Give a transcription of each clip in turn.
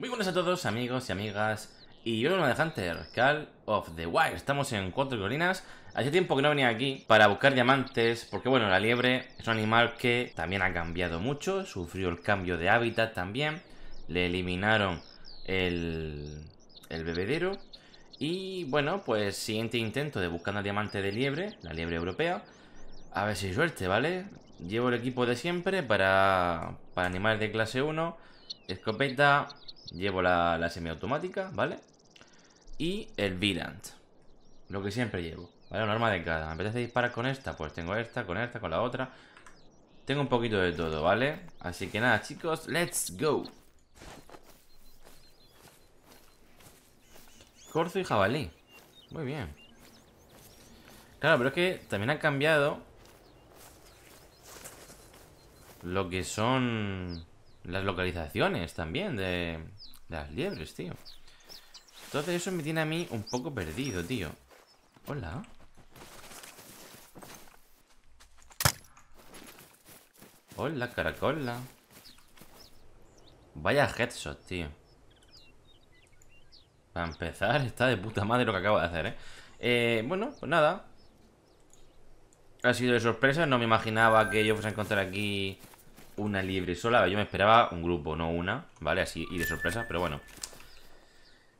Muy buenas a todos amigos y amigas y yo de Hunter, Call of the Wild Estamos en Cuatro Colinas Hace tiempo que no venía aquí para buscar diamantes Porque bueno, la liebre es un animal que también ha cambiado mucho Sufrió el cambio de hábitat también Le eliminaron el, el bebedero Y bueno, pues siguiente intento de buscando diamante de liebre La liebre europea A ver si suerte, ¿vale? Llevo el equipo de siempre para, para animales de clase 1 Escopeta, Llevo la, semiautomática, ¿vale? Y el Virant. Lo que siempre llevo. ¿Vale? Un arma de cada. ¿Me apetece disparar con esta? Pues tengo esta, con esta, con la otra. Tengo un poquito de todo, ¿vale? Así que nada, chicos, let's go. Corzo y jabalí. Muy bien. Claro, pero es que también han cambiado lo que son las localizaciones también de, las liebres, tío Entonces eso me tiene a mí un poco perdido, tío Hola Hola, caracola Vaya headshot, tío Para empezar, está de puta madre lo que acabo de hacer, ¿eh? eh bueno, pues nada Ha sido de sorpresa No me imaginaba que yo fuese a encontrar aquí una libre sola. Yo me esperaba un grupo, no una, ¿vale? Así, y de sorpresa, pero bueno.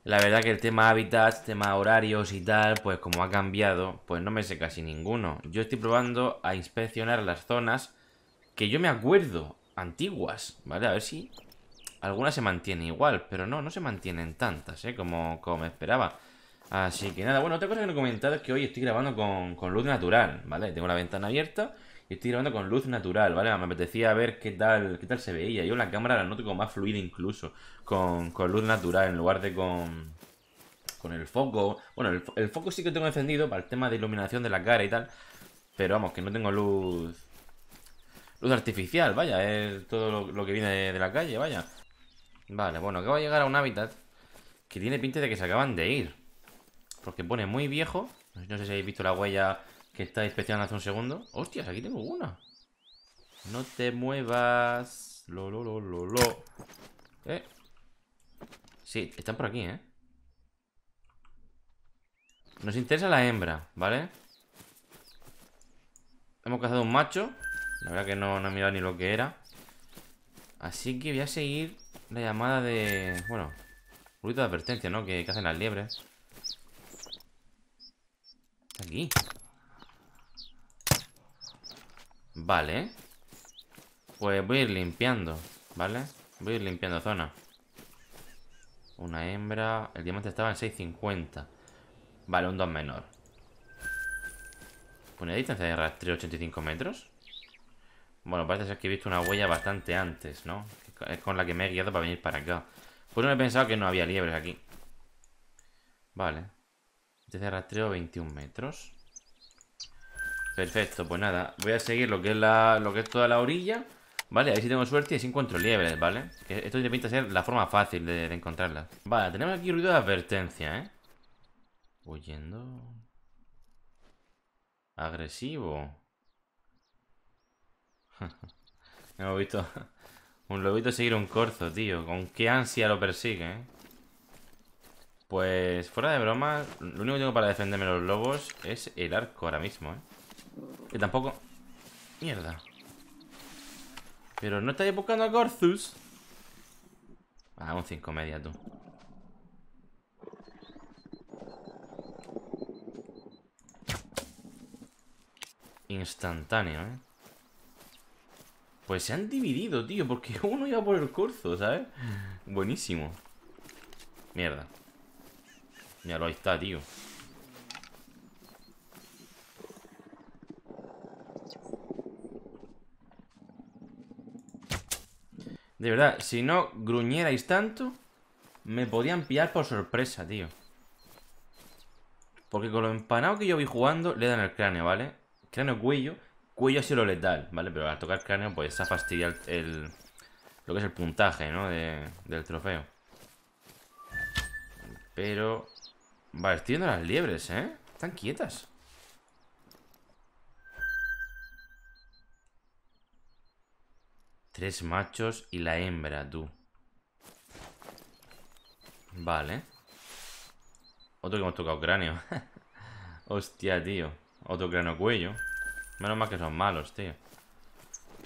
La verdad que el tema hábitats, tema horarios y tal, pues como ha cambiado, pues no me sé casi ninguno. Yo estoy probando a inspeccionar las zonas que yo me acuerdo, antiguas, ¿vale? A ver si algunas se mantienen igual, pero no, no se mantienen tantas, ¿eh? Como, como me esperaba. Así que nada, bueno, otra cosa que no he comentado es que hoy estoy grabando con, con luz natural, ¿vale? Tengo la ventana abierta Estoy grabando con luz natural, ¿vale? Me apetecía ver qué tal, qué tal se veía. Yo la cámara la noto como más fluida incluso, con, luz natural en lugar de con, con el foco. Bueno, el, foco sí que tengo encendido para el tema de iluminación de la cara y tal. Pero vamos, que no tengo luz... Luz artificial, vaya, es todo lo, que viene de, la calle, vaya. Vale, bueno, acabo de llegar a un hábitat que tiene pinta de que se acaban de ir. Porque pone muy viejo. No sé si habéis visto la huella que está inspeccionando hace un segundo. ¡Hostias! Aquí tengo una. No te muevas. Lo, lo, lo, lo, lo. ¿Eh? Sí, están por aquí, ¿eh? Nos interesa la hembra, ¿vale? Hemos cazado un macho. La verdad que no, no he mirado ni lo que era. Así que voy a seguir la llamada de... Bueno, ruido de advertencia, ¿no? Que, que hacen las liebres. Aquí. Vale. Pues voy a ir limpiando, ¿vale? Voy a ir limpiando zona. Una hembra. El diamante estaba en 6.50. Vale, un 2 menor. ¿Una distancia de rastreo 85 metros? Bueno, parece ser que he visto una huella bastante antes, ¿no? Es con la que me he guiado para venir para acá. Pues no he pensado que no había liebres aquí. Vale. Distancia de rastreo 21 metros. Perfecto, pues nada, voy a seguir lo que es la, lo que es toda la orilla Vale, ahí si tengo suerte y así encuentro liebres, ¿vale? esto te pinta ser la forma fácil de, encontrarlas Vale, tenemos aquí ruido de advertencia, ¿eh? Huyendo Agresivo Hemos visto un lobito seguir un corzo, tío Con qué ansia lo persigue, ¿eh? Pues fuera de broma, lo único que tengo para defenderme los lobos es el arco ahora mismo, ¿eh? Que tampoco... Mierda. Pero no estáis buscando a Gorthus. Ah, un 5 media tú. Instantáneo, ¿eh? Pues se han dividido, tío Porque uno iba por el corzo, ¿sabes? Buenísimo Mierda Míralo, ahí está, tío De verdad, si no gruñerais tanto, me podían pillar por sorpresa, tío. Porque con lo empanado que yo vi jugando, le dan el cráneo, ¿vale? Cráneo, cuello. Cuello ha sido lo letal, ¿vale? Pero al tocar cráneo, pues se fastidia el, lo que es el puntaje, ¿no? del trofeo. Pero... Vale, estoy viendo las liebres, ¿eh? Están quietas. Tres machos y la hembra, tú. Vale. Otro que hemos tocado cráneo. Hostia, tío. Otro cráneo cuello. Menos mal que son malos, tío.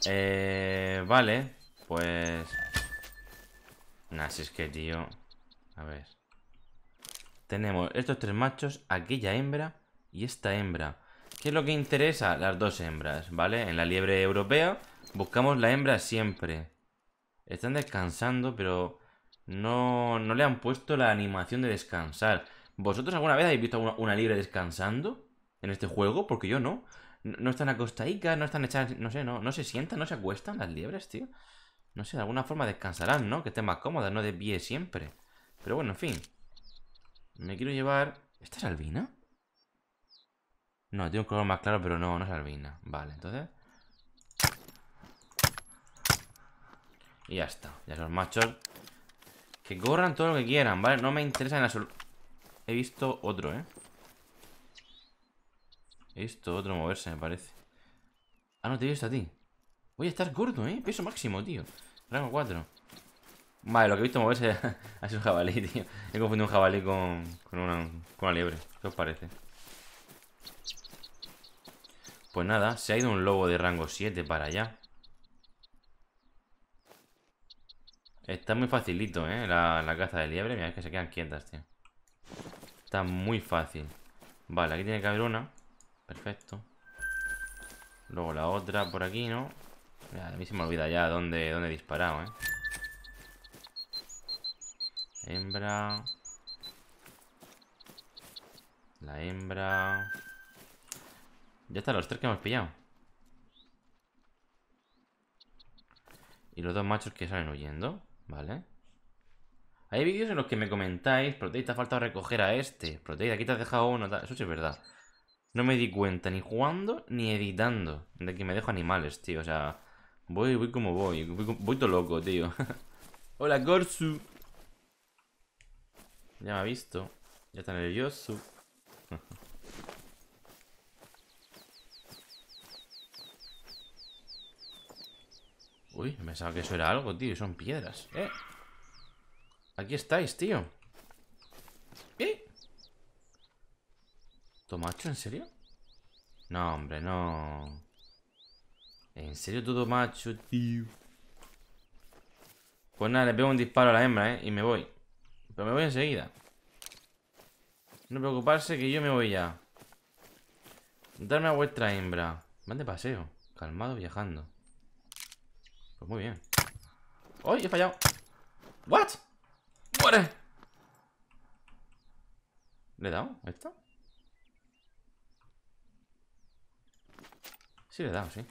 Eh, vale. Pues... Nah, si es que, tío... A ver. Tenemos estos tres machos, aquella hembra y esta hembra. ¿Qué es lo que interesa? Las dos hembras, ¿vale? En la liebre europea Buscamos la hembra siempre. Están descansando, pero no, no le han puesto la animación de descansar. ¿Vosotros alguna vez habéis visto una, una libre descansando en este juego? Porque yo no. No, están acostadicas, no están echadas, no sé, no, no se sientan, no se acuestan las liebres, tío. No sé, de alguna forma descansarán, ¿no? Que estén más cómodas, no de siempre. Pero bueno, en fin. Me quiero llevar... ¿Esta es albina? No, tiene un color más claro, pero no, no es albina. Vale, entonces... Y ya está. Ya los machos. Que corran todo lo que quieran, ¿vale? No me interesa en absoluto. He visto otro, ¿eh? He visto otro moverse, me parece. Ah, no, te he visto a ti. Voy a estar gordo, ¿eh? Peso máximo, tío. Rango 4. Vale, lo que he visto moverse ha sido un jabalí, tío. He confundido un jabalí con una liebre. ¿Qué os parece? Pues nada, se ha ido un lobo de rango 7 para allá. Está muy facilito, ¿eh? La, caza de liebre. Mira, es que se quedan quietas, tío. Está muy fácil. Vale, aquí tiene que haber una. Perfecto. Luego la otra por aquí, ¿no? Mira, a mí se me olvida ya dónde, dónde he disparado, ¿eh? Hembra. La hembra. Ya están los tres que hemos pillado. Y los dos machos que salen huyendo. ¿Vale? Hay vídeos en los que me comentáis, Proteid, te ha faltado recoger a este. Proteid, aquí te has dejado uno. Eso sí es verdad. No me di cuenta ni jugando ni editando de que me dejo animales, tío. O sea, voy, voy como voy. Voy, todo loco, tío. Hola, Corsu Ya me ha visto. Ya está nervioso. Uy, pensaba que eso era algo, tío. Son piedras. Eh. Aquí estáis, tío. ¿Eh? ¿Tomacho? ¿En serio? No, hombre, no. ¿En serio todo macho, tío? Pues nada, le pego un disparo a la hembra, ¿eh? Y me voy. Pero me voy enseguida. No preocuparse que yo me voy ya. Darme a vuestra hembra. Van de paseo. Calmado viajando. Pues muy bien. ¡Uy! He fallado. ¿What? ¡Muere! ¿Le he dado? esto? Sí, le he dado, sí.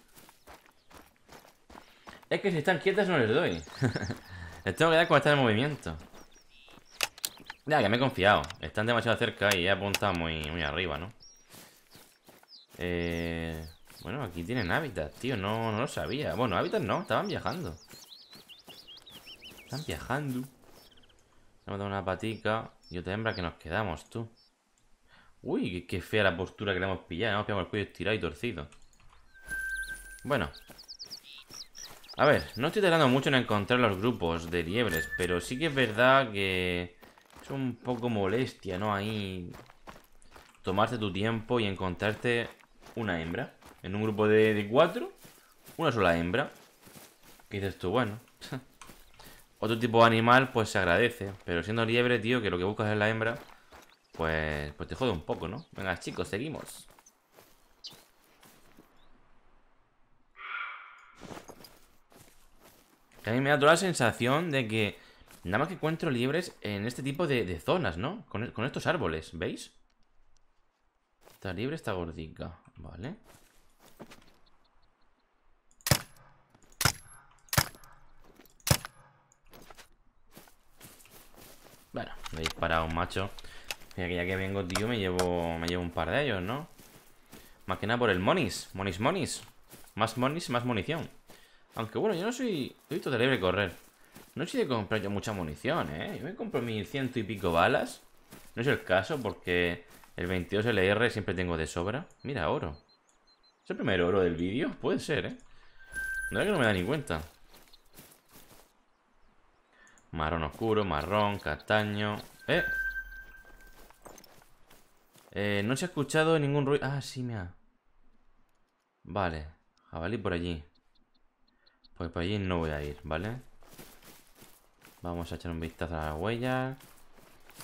Es que si están quietas no les doy. les tengo que dar cuando están en movimiento. Ya, que me he confiado. Están demasiado cerca y he apuntado muy, muy arriba, ¿no? Eh... Bueno, aquí tienen hábitat, tío. No, no lo sabía. Bueno, hábitat no. Estaban viajando. Están viajando. Le a dado una patica y otra hembra que nos quedamos, tú. Uy, qué, fea la postura que le hemos pillado. Hemos pillado el cuello estirado y torcido. Bueno. A ver, no estoy tardando mucho en encontrar los grupos de liebres, pero sí que es verdad que es un poco molestia, ¿no? Ahí tomarte tu tiempo y encontrarte una hembra. En un grupo de, cuatro, una sola hembra. Que dices tú? Bueno. Otro tipo de animal, pues se agradece. Pero siendo liebre, tío, que lo que buscas es la hembra, pues, pues te jode un poco, ¿no? Venga, chicos, seguimos. a mí me da toda la sensación de que nada más que encuentro liebres en este tipo de, zonas, ¿no? Con, estos árboles, ¿veis? Esta liebre está gordica, ¿vale? vale Bueno, me he disparado un macho. Mira que ya que vengo, tío, me llevo, me llevo un par de ellos, ¿no? Más que nada por el monis. Monis, monis. Más monis, más munición. Aunque bueno, yo no soy... Soy terrible correr. No soy de comprar yo mucha munición, ¿eh? Yo me compro mil ciento y pico balas. No es el caso porque el 22LR siempre tengo de sobra. Mira, oro. ¿Es el primer oro del vídeo? Puede ser, ¿eh? No es que no me da ni cuenta. Marrón oscuro, marrón, castaño. ¡Eh! Eh, no se ha escuchado ningún ruido. Ah, sí, mira. Vale. Jabalí por allí. Pues por allí no voy a ir, ¿vale? Vamos a echar un vistazo a las huellas.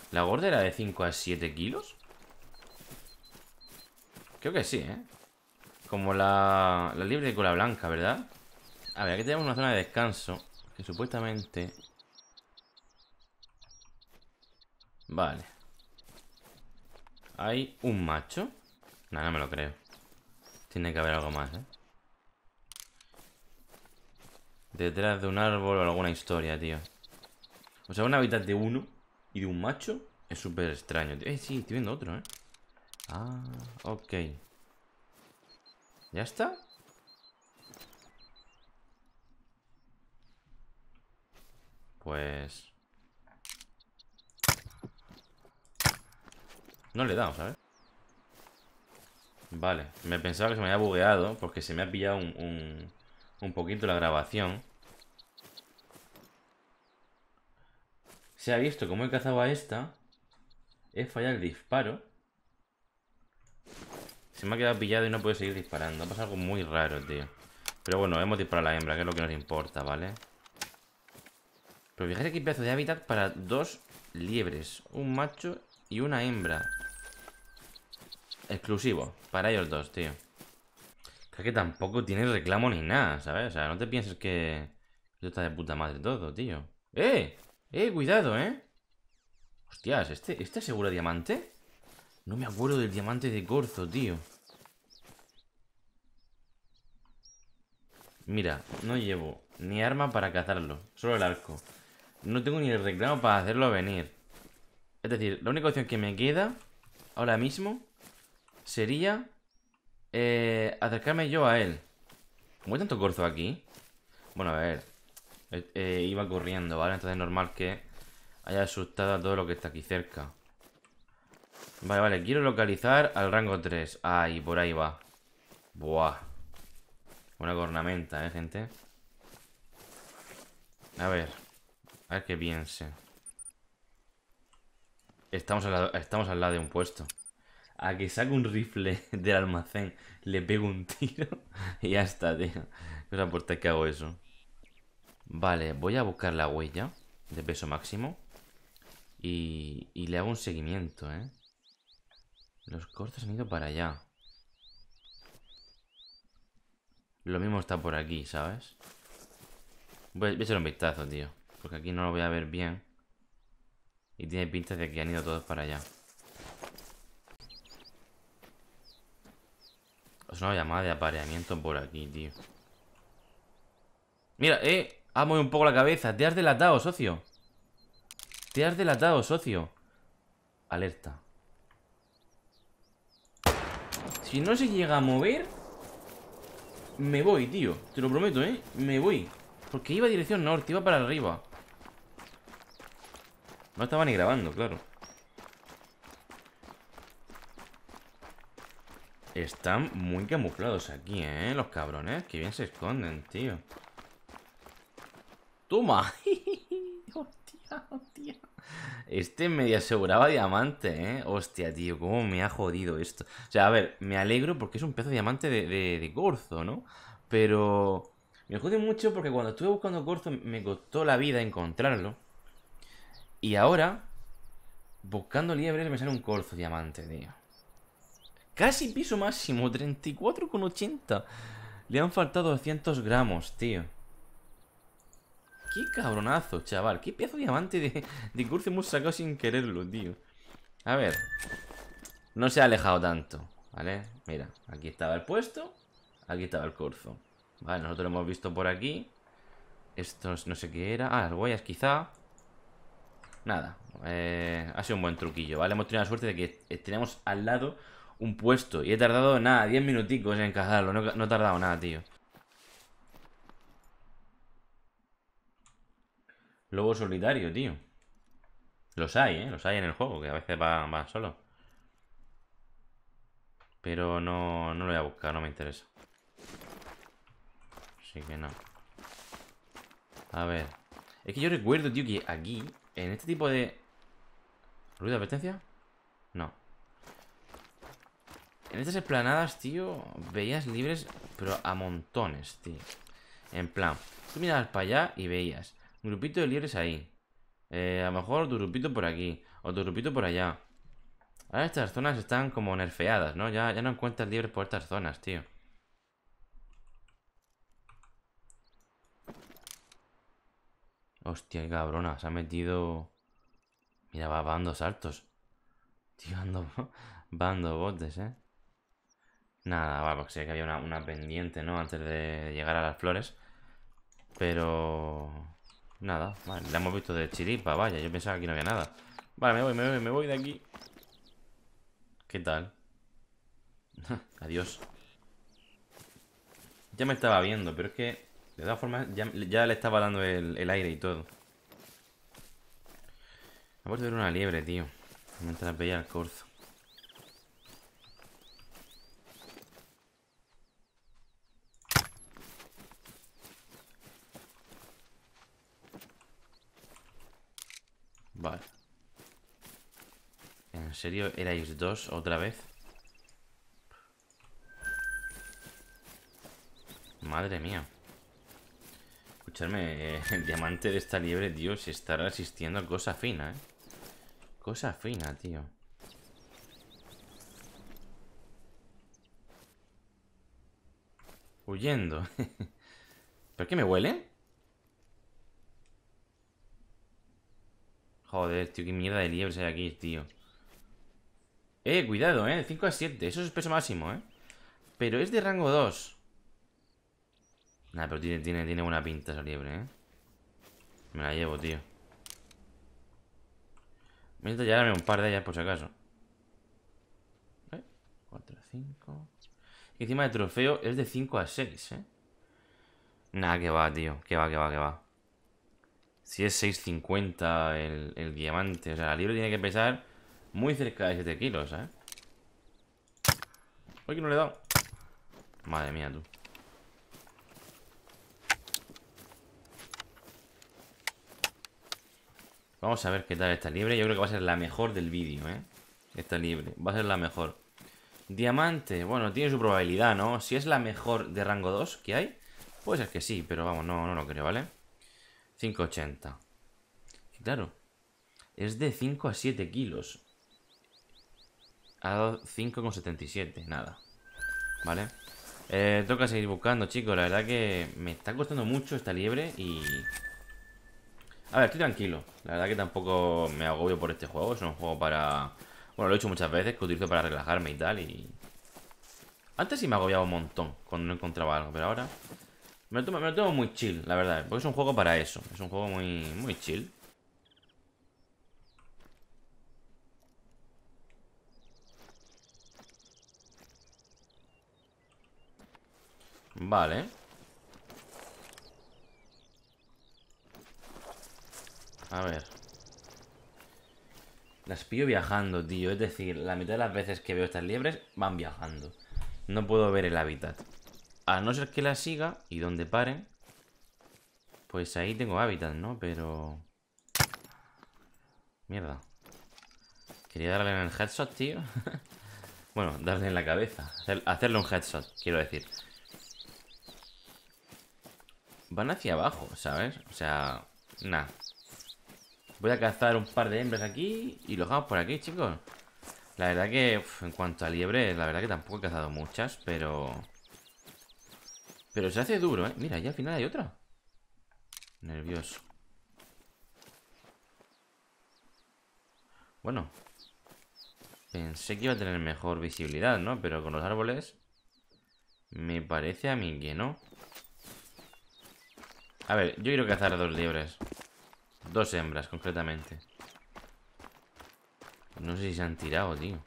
¿La gorda era de 5 a 7 kilos? Creo que sí, ¿eh? Como la, la libre de cola blanca, ¿verdad? A ver, aquí tenemos una zona de descanso Que supuestamente Vale. ¿Hay un macho? No, no me lo creo. Tiene que haber algo más, ¿eh? Detrás de un árbol o alguna historia, tío. O sea, un hábitat de uno y de un macho es súper extraño. Eh, sí, estoy viendo otro, ¿eh? Ah, ok. ¿Ya está? Pues... No le he dado, ¿sabes? Vale, me pensaba que se me había bugueado Porque se me ha pillado un, un, poquito la grabación Se ha visto cómo he cazado a esta He fallado el disparo Se me ha quedado pillado y no puedo seguir disparando Ha pasado algo muy raro, tío Pero bueno, hemos disparado a la hembra, que es lo que nos importa, ¿vale? Pero fíjate qué pedazo de hábitat para dos liebres Un macho y una hembra. Exclusivo. Para ellos dos, tío. Creo que tampoco tiene reclamo ni nada, ¿sabes? O sea, no te pienses que... Esto está de puta madre todo, tío. ¡Eh! ¡Eh! Cuidado, ¿eh? Hostias, ¿este, ¿este seguro diamante? No me acuerdo del diamante de Gorzo, tío. Mira, no llevo ni arma para cazarlo, solo el arco. No tengo ni el reclamo para hacerlo venir. Es decir, la única opción que me queda ahora mismo sería eh, acercarme yo a él. ¿Cómo hay tanto corzo aquí? Bueno, a ver. Eh, eh, iba corriendo, ¿vale? Entonces es normal que haya asustado a todo lo que está aquí cerca. Vale, vale. Quiero localizar al rango 3. Ahí, por ahí va. Buah. Una cornamenta, ¿eh, gente? A ver. A ver qué piense. Estamos al, lado, estamos al lado de un puesto. A que saque un rifle del almacén, le pego un tiro y ya está, tío. No se por que hago eso. Vale, voy a buscar la huella de peso máximo. Y, y le hago un seguimiento, ¿eh? Los cortes han ido para allá. Lo mismo está por aquí, ¿sabes? Voy a, voy un vistazo, tío. Porque aquí no lo voy a ver bien. Y tiene pinta de que han ido todos para allá. Es una llamada de apareamiento por aquí, tío. Mira, eh. Ha movido un poco la cabeza. Te has delatado, socio. Te has delatado, socio. Alerta. Si no se llega a mover Me voy, tío Te lo prometo, ¿eh? Me voy Porque iba a dirección norte Iba para arriba no estaba ni grabando, claro. Están muy camuflados aquí, ¿eh? Los cabrones. Que bien se esconden, tío. ¡Toma! ¡Hostia, hostia! Este me aseguraba diamante, ¿eh? Hostia, tío, cómo me ha jodido esto. O sea, a ver, me alegro porque es un pedazo de diamante de, de, gorzo, ¿no? Pero... Me jode mucho porque cuando estuve buscando corzo me costó la vida encontrarlo. Y ahora, buscando liebres, me sale un corzo diamante, tío. Casi piso máximo, 34,80. Le han faltado 200 gramos, tío. Qué cabronazo, chaval. Qué piezo diamante de, de curso hemos sacado sin quererlo, tío. A ver. No se ha alejado tanto, ¿vale? Mira, aquí estaba el puesto. Aquí estaba el corzo. Vale, nosotros lo hemos visto por aquí. Esto no sé qué era. Ah, las huellas quizá. Nada, eh, ha sido un buen truquillo, ¿vale? Hemos tenido la suerte de que eh, tenemos al lado un puesto y he tardado nada, 10 minuticos en encajarlo, no, no he tardado nada, tío. Lobo solitario, tío. Los hay, ¿eh? Los hay en el juego, que a veces va solo Pero no, no lo voy a buscar, no me interesa. Así que no. A ver. Es que yo recuerdo, tío, que aquí en este tipo de... ¿Ruido de advertencia? No. En estas esplanadas, tío, veías libres, pero a montones, tío. En plan, tú mirabas para allá y veías un grupito de libres ahí. Eh, a lo mejor tu grupito por aquí, o tu grupito por allá. Ahora estas zonas están como nerfeadas, ¿no? Ya, ya no encuentras libres por estas zonas, tío. Hostia, cabrona. Se ha metido... Mira, va, dando saltos. Tío, dando botes, ¿eh? Nada, va, porque sé que había una, una pendiente, ¿no? Antes de llegar a las flores. Pero... Nada, vale, la hemos visto de chiripa, vaya. Yo pensaba que no había nada. Vale, me voy, me voy, me voy de aquí. ¿Qué tal? Adiós. Ya me estaba viendo, pero es que de todas formas, ya, le estaba dando el, aire y todo. Me ha ver una liebre, tío. Mientras veía el corzo. Vale. ¿En serio erais dos otra vez? Madre mía. Escuchadme, eh, el diamante de esta liebre, tío, se está asistiendo a cosa fina, ¿eh? Cosa fina, tío. Huyendo. ¿Pero qué me huele? Joder, tío, qué mierda de liebres hay aquí, tío. Eh, cuidado, eh. 5 a 7. Eso es peso máximo, eh. Pero es de rango 2. Nah, pero tiene, tiene, buena pinta esa liebre, ¿eh? Me la llevo, tío. Voy a un par de ellas por si acaso. ¿Eh? 4, 5. Y encima de trofeo es de 5 a 6, ¿eh? Nah, que va, tío. Que va, que va, que va. Si es 6.50 el, diamante. O sea, la liebre tiene que pesar muy cerca de 7 kilos, ¿eh? Hoy que no le he dado. Madre mía, tú. Vamos a ver qué tal esta liebre. Yo creo que va a ser la mejor del vídeo, ¿eh? Esta liebre. Va a ser la mejor. Diamante. Bueno, tiene su probabilidad, ¿no? Si es la mejor de rango 2 que hay, puede ser que sí, pero vamos, no, no lo creo, ¿vale? 580. Claro. Es de 5 a 7 kilos. Ha dado 5,77. Nada. ¿Vale? Eh, toca seguir buscando, chicos. La verdad que me está costando mucho esta liebre y... A ver, estoy tranquilo. La verdad que tampoco me agobio por este juego. Es un juego para... Bueno, lo he hecho muchas veces, que utilizo para relajarme y tal. Y Antes sí me agobiaba un montón cuando no encontraba algo, pero ahora... Me lo, tomo, muy chill, la verdad. Porque es un juego para eso. Es un juego muy, muy chill. Vale A ver. Las pillo viajando, tío. Es decir, la mitad de las veces que veo estas liebres van viajando. No puedo ver el hábitat. A no ser que las siga y donde paren, pues ahí tengo hábitat, ¿no? Pero... Mierda. Quería darle en el headshot, tío. bueno, darle en la cabeza. hacerle un headshot, quiero decir. Van hacia abajo, ¿sabes? O sea, nada. Voy a cazar un par de hembras aquí y los vamos por aquí, chicos. La verdad que, en cuanto a liebres, la verdad que tampoco he cazado muchas, pero... Pero se hace duro, ¿eh? Mira, ya al final hay otra. Nervioso. Bueno. Pensé que iba a tener mejor visibilidad, ¿no? Pero con los árboles... Me parece a mí que no. A ver, yo quiero cazar dos liebres. Dos hembras, concretamente. No sé si se han tirado, tío.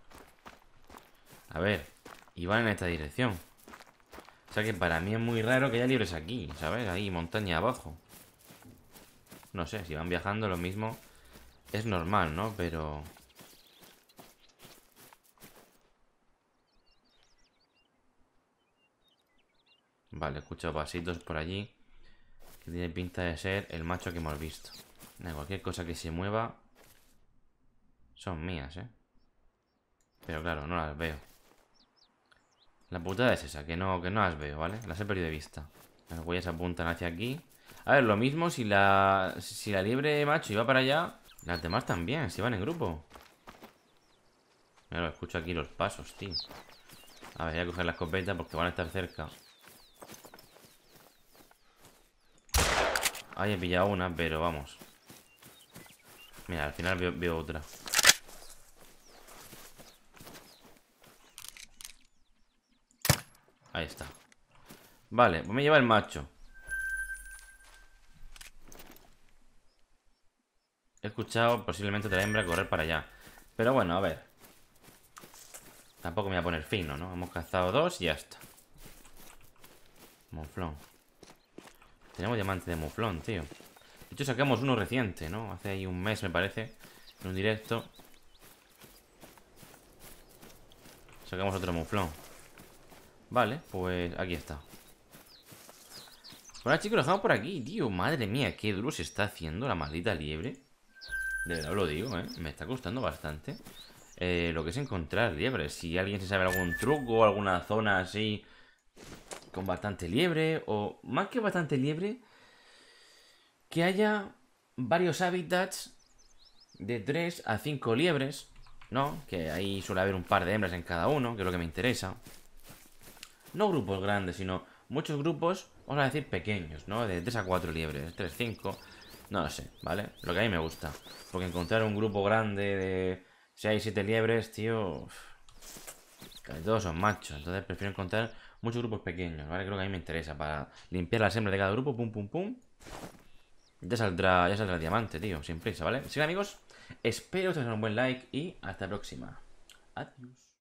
A ver, y van en esta dirección. O sea que para mí es muy raro que haya libres aquí, ¿sabes? Ahí, montaña abajo. No sé, si van viajando lo mismo es normal, ¿no? Pero... Vale, escucho pasitos por allí. Que tiene pinta de ser el macho que hemos visto cualquier cosa que se mueva son mías, ¿eh? Pero claro, no las veo. La putada es esa, que no, que no las veo, ¿vale? Las he perdido de vista. Las huellas apuntan hacia aquí. A ver, lo mismo si la, si la libre macho iba para allá, las demás también, si van en grupo. Mira, escucho aquí los pasos, tío. A ver, voy a coger la escopeta porque van a estar cerca. Ahí he pillado una, pero vamos. Mira, al final veo, otra. Ahí está. Vale, pues me lleva el macho. He escuchado posiblemente la hembra correr para allá. Pero bueno, a ver. Tampoco me voy a poner fino, ¿no? Hemos cazado dos y ya está. Muflón. Tenemos diamante de muflón, tío. De hecho, sacamos uno reciente, ¿no? Hace ahí un mes, me parece, en un directo. Sacamos otro muflón. Vale, pues aquí está. Bueno, chicos, lo dejamos por aquí, tío. Madre mía, qué duro se está haciendo la maldita liebre. De verdad lo digo, ¿eh? Me está costando bastante eh, lo que es encontrar liebres. Si alguien se sabe algún truco, o alguna zona así con bastante liebre, o más que bastante liebre, que haya varios hábitats de 3 a 5 liebres, ¿no? Que ahí suele haber un par de hembras en cada uno, que es lo que me interesa. No grupos grandes, sino muchos grupos, vamos a decir pequeños, ¿no? De 3 a 4 liebres, 3, 5, no lo sé, ¿vale? Lo que a mí me gusta. Porque encontrar un grupo grande de 6, 7 liebres, tío... todos son machos, entonces prefiero encontrar muchos grupos pequeños, ¿vale? Creo que a mí me interesa para limpiar las hembras de cada grupo, pum, pum, pum. Ya saldrá, ya saldrá diamante, tío, sin prisa, ¿vale? Así que amigos, espero que os un buen like y hasta la próxima. Adiós.